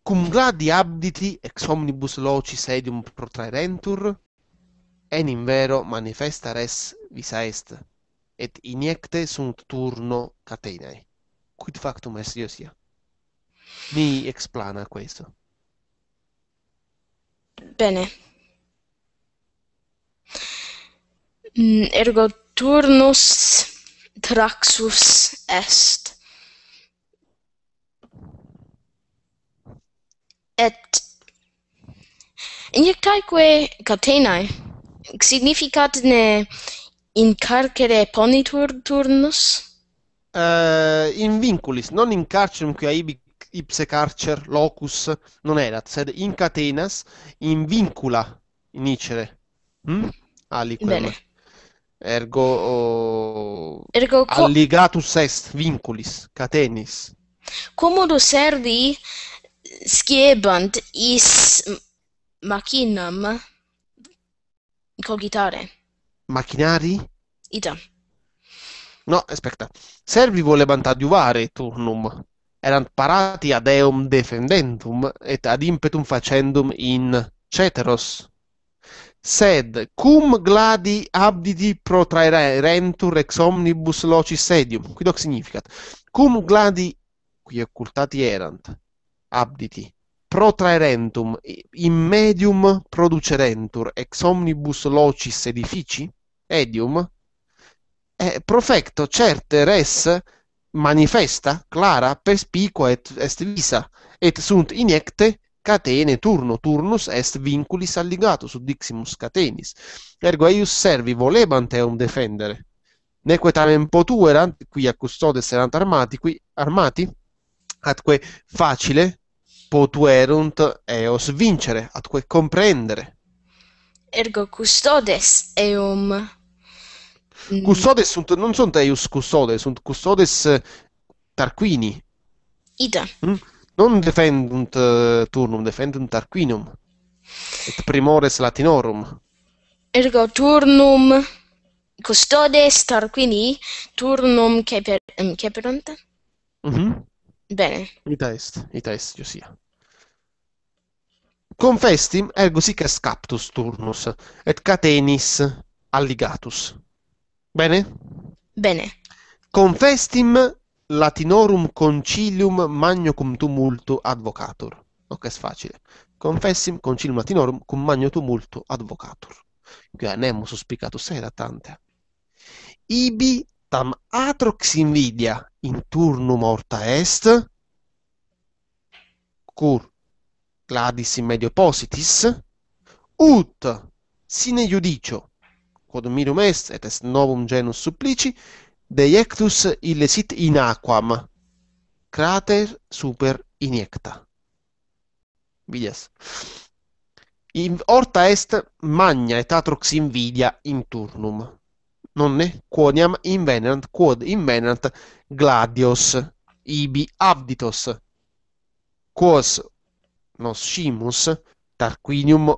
cum gladi abditi ex omnibus loci sedium protraerentur, enim en in vero manifesta res vis est et iniecte sunt turno catenae quid factum est iosia mi explana questo bene mm, ergo turnus traxus est et in caeque catenae significat ne in carcere ponitur turnus uh, in vinculis non in carcerum qui ibi ipse carcer locus non erat sed in catenas in vincula in icere hm ali quella ergo oh, ergo alligatus est vinculis catenis commodo servi schiebant is machinam cogitare machinari ita no aspetta servi volebant adiuvare turnum erant parati ad eum defendentum et ad impetum facendum in ceteros sed cum gladi abditi protraerentur ex omnibus locis sedium. Qui doc significat. Cum gladi, qui occultati erant, abditi, protraerentum, in medium producerentur ex omnibus locis edifici, edium, e profecto certe res manifesta, clara, perspicua et est visa, et sunt inecte catene turno turnus est vinculis alligato su diximus catenis ergo eius servi volebant eum defendere neque tamen potuerant qui a custodes erant armati qui armati atque facile potuerunt eos vincere atque comprendere ergo custodes eum mm, custodes sunt non sunt eius custodes sunt custodes eh, tarquini ita mm? non defendunt eh, turnum, defendunt tarquinum, et primores latinorum. Ergo turnum custodes tarquini, turnum keper, um, keperunt? Mm Bene. Ita est, ita est, Josia. Confestim ergo sic est captus turnus, et catenis alligatus. Bene? Bene. Confestim Latinorum concilium magno cum tumultu advocatur. Ok, è facile. Confessim concilium latinorum cum magno tumultu advocatur. Qui sei da tante. Ibi tam atrox invidia in turnum morta est, cur gladis in medio positis, ut sine iudicio, quod mirum est, et est novum genus supplici, Deiectus ille sit in aquam, crater super inecta. Vides. In horta est magna et atrox invidia in turnum. Nonne quoniam invenant, quod invenant gladios ibi abditos. Quos nos scimus Tarquinium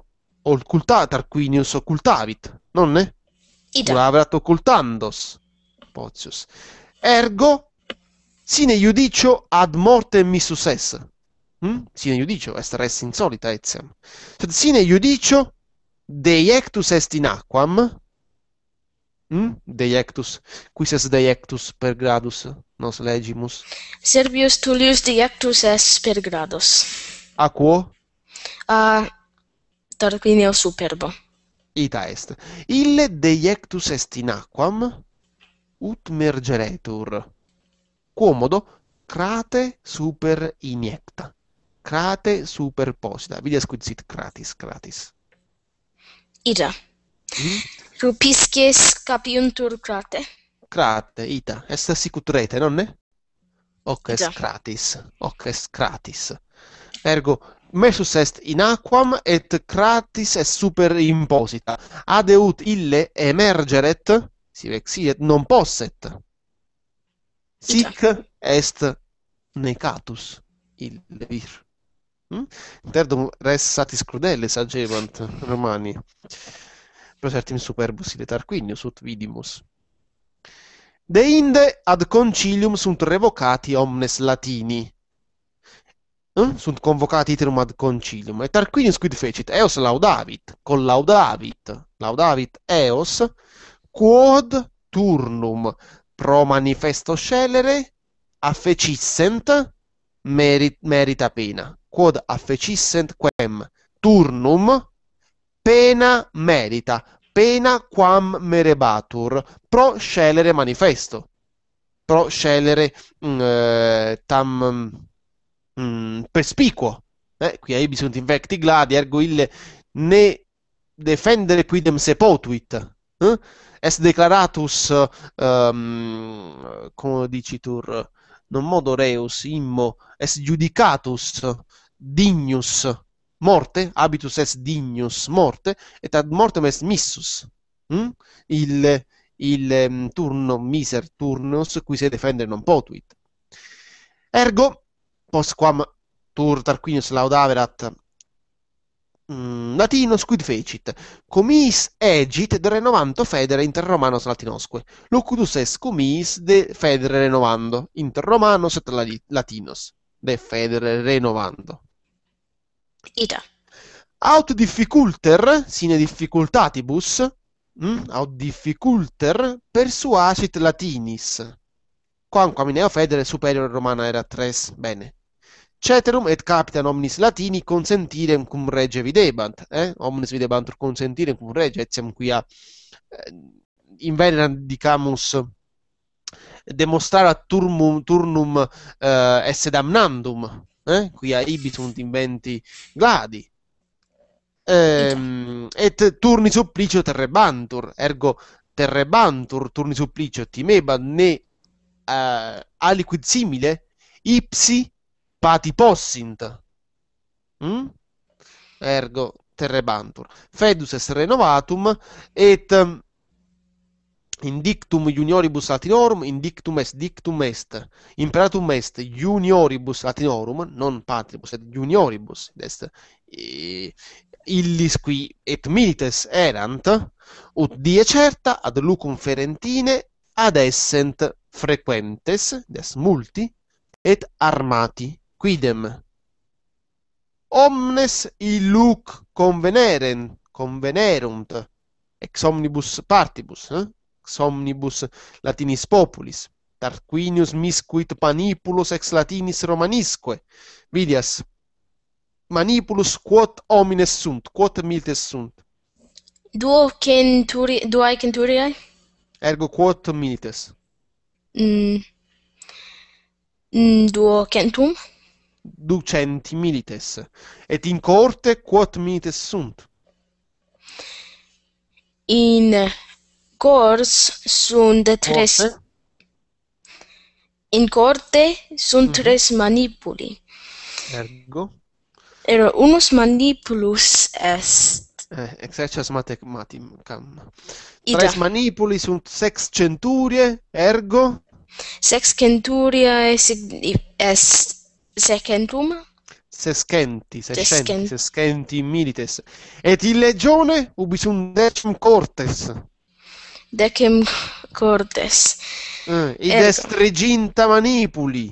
occulta Tarquinius occultavit, nonne? Ida. Curabrat occultandos. Potius. Ergo, sine judicio ad mortem mi suses. Hm? Sine judicio, est res insolita, etiam. Sed sine judicio, deiectus est in aquam, hm? deiectus, quis est deiectus per gradus, nos legimus? Servius Tullius deiectus est per gradus. A quo? A uh, Tarquinio superbo. Ita est. Ille deiectus est in aquam, ut mergeretur. Quomodo crate super iniecta. Crate super posita Vidia sit cratis cratis. Ida. Mm Tu pisces capiuntur crate. Crate, ita. Est sic ut rete, non ne? Hoc est cratis. Hoc est cratis. Ergo Mesus est in aquam et cratis est super imposita. ut ille emergeret, sic siet non posset. Sic est necatus il vir. Mm? res satis crudele agevant Romani. Prosertim certim superbus iletar quinius ut vidimus. Deinde ad concilium sunt revocati omnes latini. Mm? Sunt convocati iterum ad concilium. Et Tarquinius quid fecit? Eos laudavit, collaudavit, laudavit eos, quod turnum pro manifesto scelere affecissent merit, merita pena. Quod affecissent quem turnum pena merita, pena quam merebatur, pro scelere manifesto, pro scelere mh, mm, eh, tam mh, mm, perspicuo. Eh, qui hai bisogno di invecti gladi, ergo ille ne defendere quidem se potuit. Eh? est declaratus, um, come dici tur, non modo reus, immo, est giudicatus, dignus, morte, habitus est dignus, morte, et ad mortem est missus. Mm? Il, il um, turno miser turnus, qui se defendere non potuit. Ergo, postquam tur Tarquinius laudaverat Mm, latino squid fecit, comis egit de renovando federe inter interromano latinosque, locutus est comis de federe renovando, inter interromano set latinos, de federe renovando. Ita. Aut difficulter, sine difficultatibus, mm, aut difficulter persuasit latinis, quamquam in federe superior romana era tres, bene. Ceterum et capitan omnis latini consentirem cum rege videbant, eh? omnis videbantur consentirem cum rege, etiam quia eh, invenerant dicamus demonstrat turnum, turnum eh, esse damnandum, eh? quia ibitunt inventi gladi. Ehm, et turni supplicio terrebantur, ergo terrebantur turni supplicio timebant ne eh, aliquid simile ipsi pati possint. Mm? Ergo terrebantur. Fedus est renovatum et um, Indictum junioribus latinorum, indictum est, dictum est, imperatum est junioribus latinorum, non patribus, et junioribus, est e, illis qui et milites erant, ut die certa ad lucum ferentine ad essent frequentes, des multi, et armati. quidem omnes illuc convenerent convenerunt ex omnibus partibus eh? ex omnibus latinis populis tarquinius misquit panipulus ex latinis romanisque vidias manipulus quot omnes sunt quot miltes sunt duo centuri duo ergo quot miltes mm. mm. duo centum ducenti milites, et in corte quot milites sunt. In cors sunt tres... Corte. In corte sunt mm -hmm. tres manipuli. Ergo? Ero unus manipulus est. Eh, exerces mathematicam. Ida. Tres manipuli sunt sex centurie, ergo? Sex centuriae est Secentum? Seschenti, sescenti, sescenti milites. Et in legione ubisum decem cortes. Decem cortes. Eh, id Ergo. est reginta manipuli.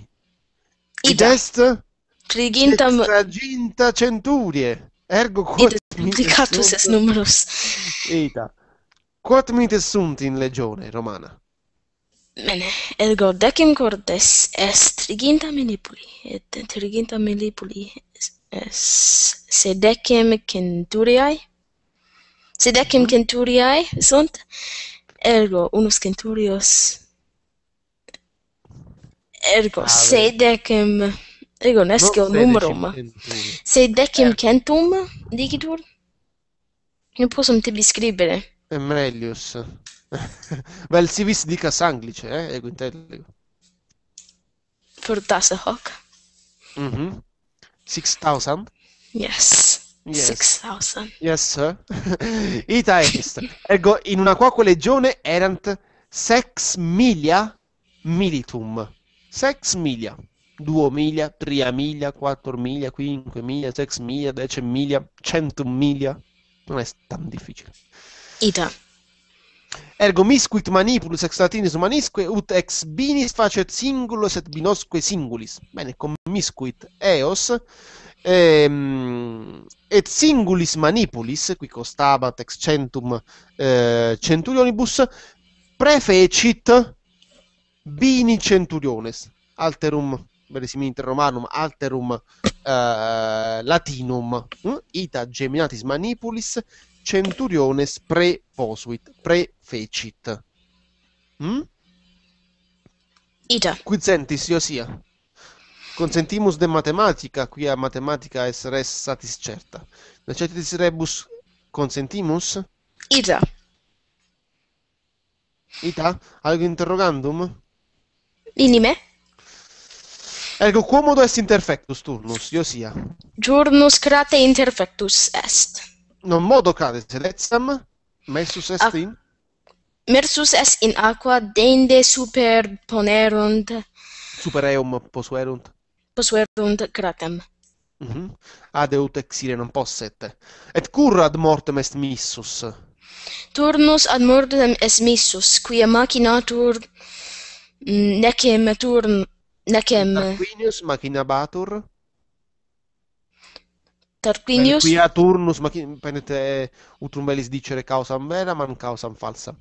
Id, Ida. est triginta sexaginta centurie. Ergo quod Id multiplicatus est numerus. Ita. Quod mites sunt in legione romana? Bene, ergo decim cordes est triginta manipuli, et triginta manipuli est sedecim centuriae, sedecim centuriae sunt, ergo unus centurios, ergo sedecim, ergo nescio no, numerum, sedecim centum, digitur? Non posso te scrivere. È meglio. Velsivis dikas anglice, eh, ego intellego. For das hoc. Mm-hmm. 6,000? Yes. Yes. 6,000. Yes, sir. Ita est. Ergo, ecco, in una quaco legione erant sex milia militum. Sex milia. 2 miglia, 3 miglia, 4 miglia, 5 miglia, 6 miglia, 10 miglia, 100 miglia. Non è tan difficile. Ita. Ergo misquit manipulus ex latinis humanisque ut ex binis facet singulus et binosque singulis. Bene, con misquit eos ehm, et singulis manipulis, qui costabat ex centum eh, centurionibus, prefecit bini centuriones, alterum verisimi romanum, alterum eh, latinum, hm? ita geminatis manipulis centuriones pre-posuit, pre-fecit. Mm? Ita. Quizentis, io sia. Consentimus de matematica, qui a matematica essere res satis certa. Necetis rebus consentimus? Ita. Ita? Algo interrogandum? Inime? Ergo, quomodo est interfectus turnus, io sia. Giurnus crate interfectus est. non modo cade se Mersus est in Mersus est in aqua dende super ponerunt super eum posuerunt posuerunt cratem mm -hmm. ad eut exire non posset et cur ad mortem est missus turnus ad mortem est missus quia machinatur mm, necem turn necem Aquinius machinabatur Tarquinius. qui a turnus, ma chi, penete, utrum velis dicere ma veram, causam falsam.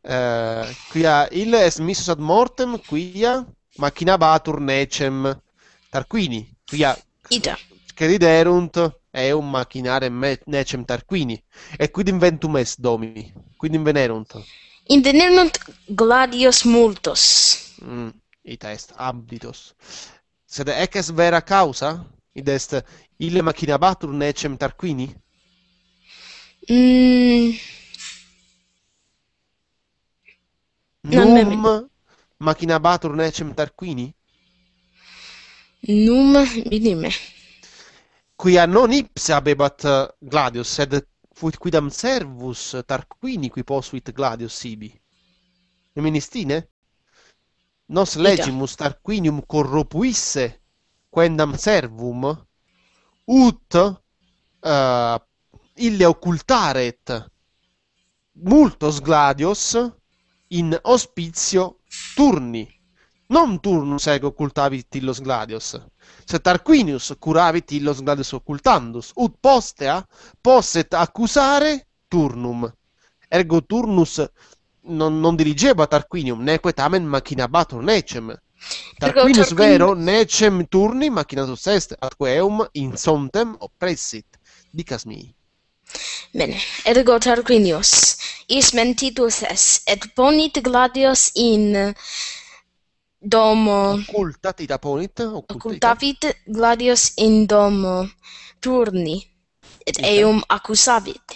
Eh, quia il es missus ad mortem, quia machinabatur necem Tarquini. Quia Ita. crediderunt eum machinare necem Tarquini. E quid inventum est, domini? Quid invenerunt? Invenerunt gladios multos. Mm, ita est abditos. Sed ec es vera causa? Id est Ille machinabatur batur necem tarquini? Mm. Num Non batur necem tarquini? Num mi dime. Quia non ipse abebat eh, gladius, sed fuit quidam servus tarquini qui posuit gladius sibi. Ne ministine? Nos legimus tarquinium corropuisse quendam servum, ut uh, ille occultaret multos gladios in ospizio turni. Non turnus ego occultavit illos gladios, se Tarquinius curavit illos gladios occultandus, ut postea posset accusare turnum. Ergo turnus non, non dirigeva Tarquinium, neque tamen machinabatur necem Tarquinus vero necem turni machinatus est atque eum in sontem oppressit dicas mi Bene ergo Tarquinius is mentitus est, et ponit gladius in domo occultat ita ponit occultavit gladius in domo turni et ita. eum accusavit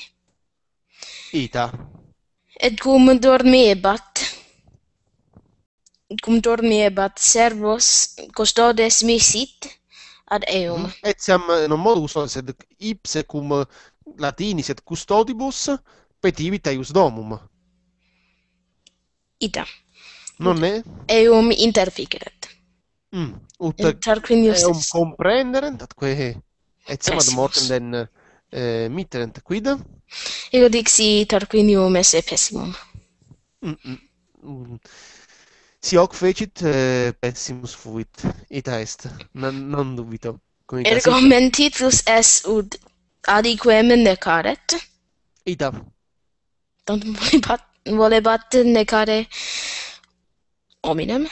ita et cum dormebat cum dormiebat servos custodes mi sit ad eum. Mm, et eh, non modus, sed ipse cum eh, latini, sed custodibus, petivit eius domum. ita, Non ne? Eum interficeret. Mm, ut eum comprenderent, atque eh, et ad mortem den eh, mitterent quid. Ego dixi Tarquinium esse pessimum. mm, mm. mm si hoc fecit eh, pessimus fuit ita est non, non dubito comitatis ergo mentitus est ut adique mendicaret ita tant volebat volebat necare hominem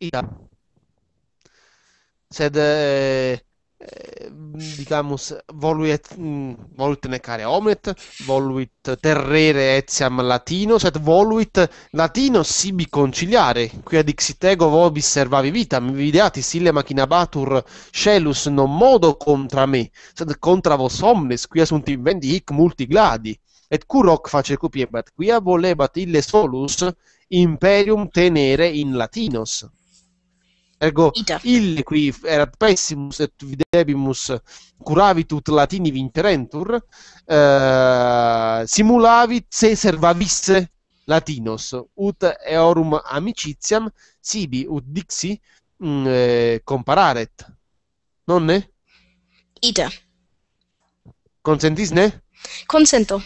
ita sed eh, digamos voluit volut necare omnet voluit terrere etiam latino sed voluit latino sibi conciliare qui ad ixit ego vobis servavi vitam videatis ille machina batur scelus non modo contra me sed contra vos omnes qui sunt in vendi hic multi gladi et cur hoc facer cupiebat quia volebat ille solus imperium tenere in latinos ergo ille qui erat pessimus et videbimus curavit ut latini vinterentur eh, simulavit se servavisse latinos ut eorum amicitiam sibi ut dixi mh, mm, eh, compararet nonne ita consentisne consento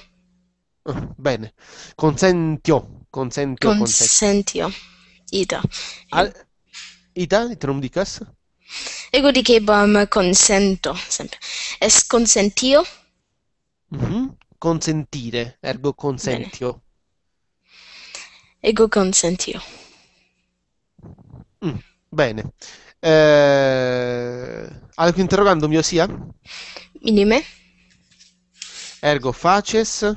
ah, bene consentio consentio consentio, consentio. ita Al Ida, i tronum dicas? Ego dicebam consento, sempre. Es consentio? Mm -hmm. Consentire, ergo consentio. Bene. Ego consentio. Mm, bene. Eh, alco interrogandum io sia? Minime. Ergo faces,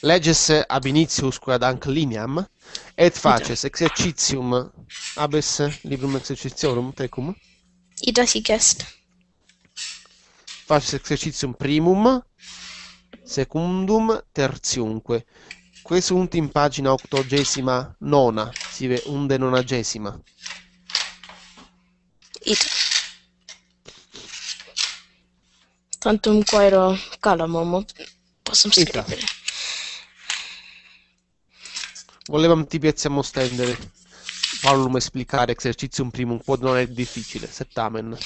leges ab initius quad anc lineam. Et faces exercitium abes librum exercitiorum tecum. Ida sic est. Faces exercitium primum, secundum, Questo Quesunt in pagina octogesima nona, si ve unde nonagesima. Ita. Tantum quaero calamum, possum scrivere. Ita. Volevamo ti piazziamo stendere. Vallum esplicare exercitium primum quod non è difficile, settamen.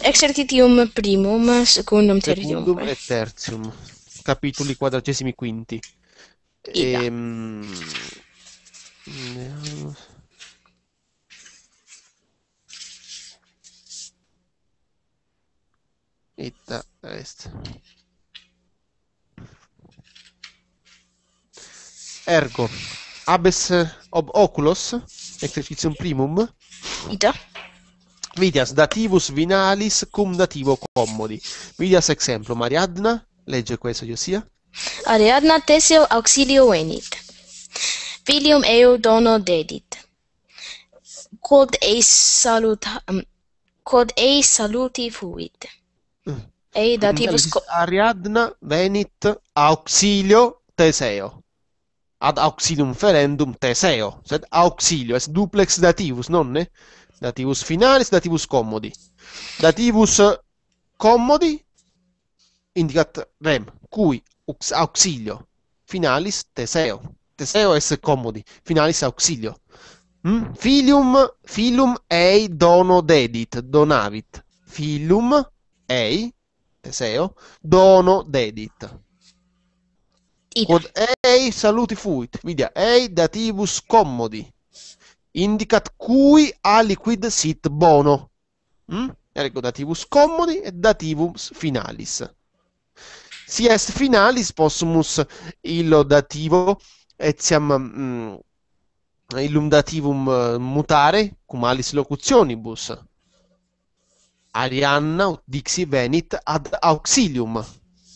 Exercitium primum, secundum tertium. Secundum e tertium. Capitoli quadragesimi quinti. Ida. Ehm... Ita est. Ergo, Abes eh, ob oculos exercitium primum ita Vidias dativus vinalis cum dativo commodi. Vidias exemplo Mariadna, legge questo Josia. Ariadna tesio auxilio venit. Filium eo dono dedit. Quod ei salut um, mm, quod ei saluti fuit. Mm. Ei dativus Ariadna venit auxilio teseo ad auxilium ferendum teseo sed auxilio est duplex dativus nonne dativus finalis dativus commodi dativus eh, commodi indicat rem cui auxilio finalis teseo teseo est commodi finalis auxilio hm filium filum ei dono dedit donavit filum ei teseo dono dedit Quod ei saluti fuit, vidia, ei datibus commodi, indicat cui aliquid sit bono. Mm? Ecco, dativus commodi e dativus finalis. Si est finalis possumus illo dativo etiam mm, illum dativum eh, mutare cum alis locutionibus. Arianna dixi venit ad auxilium.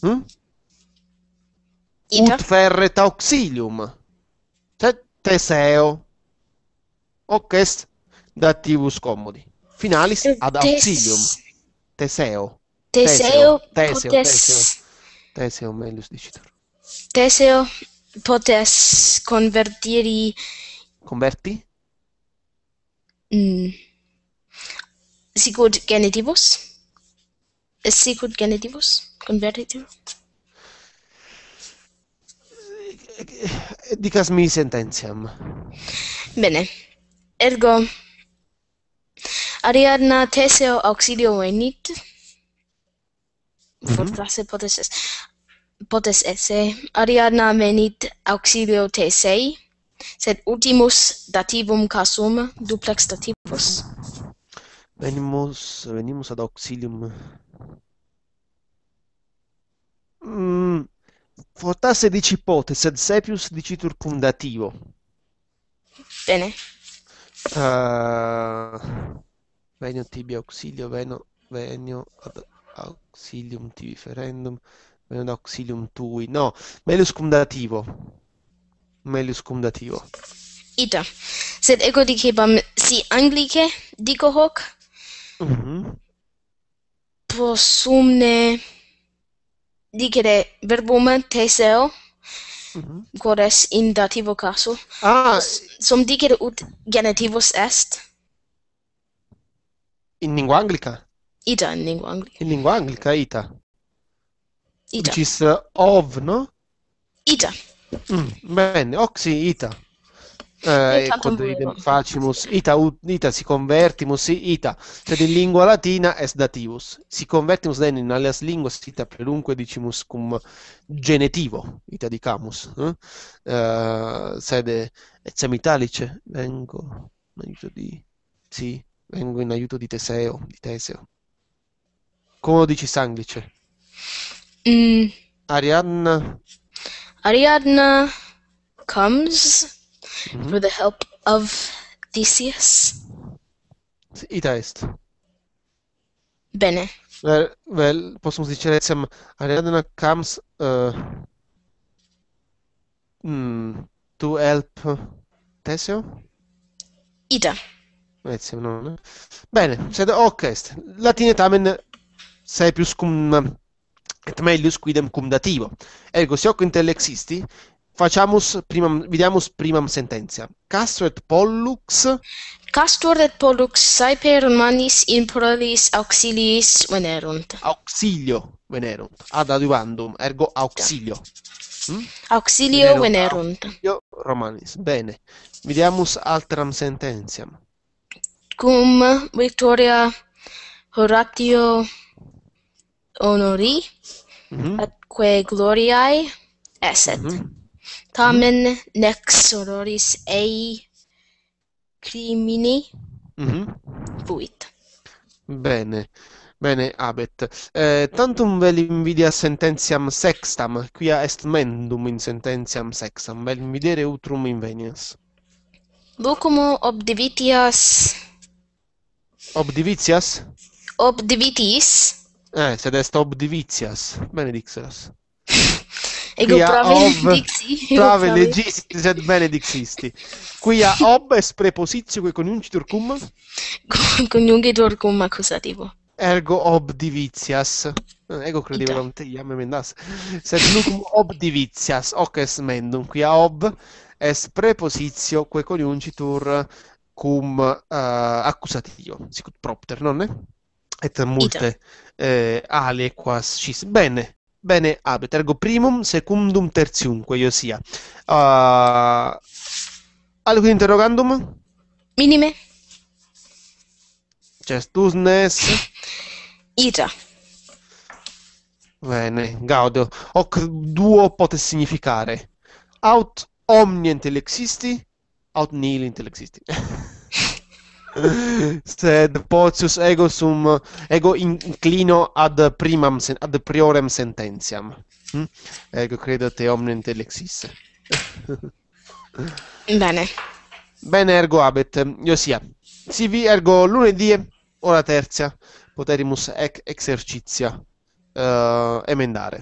Mm? ut ferre auxilium te teseo hoc est dativus commodi finalis ad auxilium teseo teseo teseo teseo teseo melius dicitur teseo potes convertiri converti mm. sicut genitivus sicut genitivus convertitur dicas mi sententiam. Bene. Ergo Ariadna Teseo auxilio venit. Mhm. Forza se potes es. Potes esse Ariadna venit auxilio Tesei. Sed ultimus dativum casum duplex dativus. Venimus venimus ad auxilium. Mm. Fortasse dicipotez ad sepius dicitur pundativo. Bene. Uh, venio tibi auxilio, veno, venio ad auxilium tibi ferendum, venio ad auxilium tui. No, melius cum dativo. Melius cum dativo. Ita. Sed ego ecco dicebam si anglice dico hoc? Mm -hmm. Posumne dicere verbum teseo quod mhm. est in dativo caso ah sum dicere ut genitivus est in lingua anglica ita in lingua anglica in lingua anglica ita ita which is uh, of no ita mm, bene oxi ita eh, e quod idem facimus, ita, ut, ita si convertimus, ita, sed cioè, in lingua latina est dativus, si convertimus in alias linguas, ita perunque dicimus cum genetivo, ita dicamus, eh? uh, eh, sede et semitalice, vengo in aiuto di, sì, vengo in aiuto di Teseo, di Teseo. Come dici sanglice? Mm. Ariadna. Ariadna comes -hmm. with the help of Theseus. Ita est. Bene. Well, well, posso dire che Ariadna comes uh eh, mm, to help Theseus. Ita. Grazie, no. Bene, c'è da Ocast. Latine tamen sepius cum et melius quidem cum dativo. Ergo, si hoc intellexisti, facciamus primam vidiamus primam sententiam. castor et pollux castor et pollux saeper manis in prolis auxiliis venerunt auxilio venerunt ad adiuvandum ergo auxilio hm? auxilio venerunt, Io Auxilio romanis bene vidiamus alteram sententiam cum victoria horatio honori mm -hmm. atque gloriae esset mm -hmm tamen nec sororis ei crimini mm -hmm. fuit. Bene, bene, abet. Eh, tantum vel invidia sententiam sextam, quia est mendum in sententiam sextam, vel invidere utrum in venias. Vocumo ob Obdivitias? Ob Ob Eh, sed est ob Bene, benedixeras. Ego prave legisti sed bene dixisti. Quia ob es prepositio que coniuncitur cum? Coniungitur cum accusativo. Ergo ob divitias. Ego credevo non te iam emendas. Sed nucum ob divitias, hoc es mendum. Quia ob es prepositio que coniuncitur cum uh, accusatio. Sicut propter, nonne? Et multe Ita. eh, aliquas cis bene bene abit tergo primum secundum tertium quo io sia uh, interrogandum minime Cestus nes ita bene gaudio hoc duo potes significare aut omnient elexisti aut nihil intellexisti Sed potius ego sum ego inclino ad primam sen, ad priorem sententiam. Mm? Ego credo te omne intellexisse. Bene. Bene ergo abet, io sia. Si vi ergo lunedì ora terza poterimus ec exercizia uh, eh, emendare.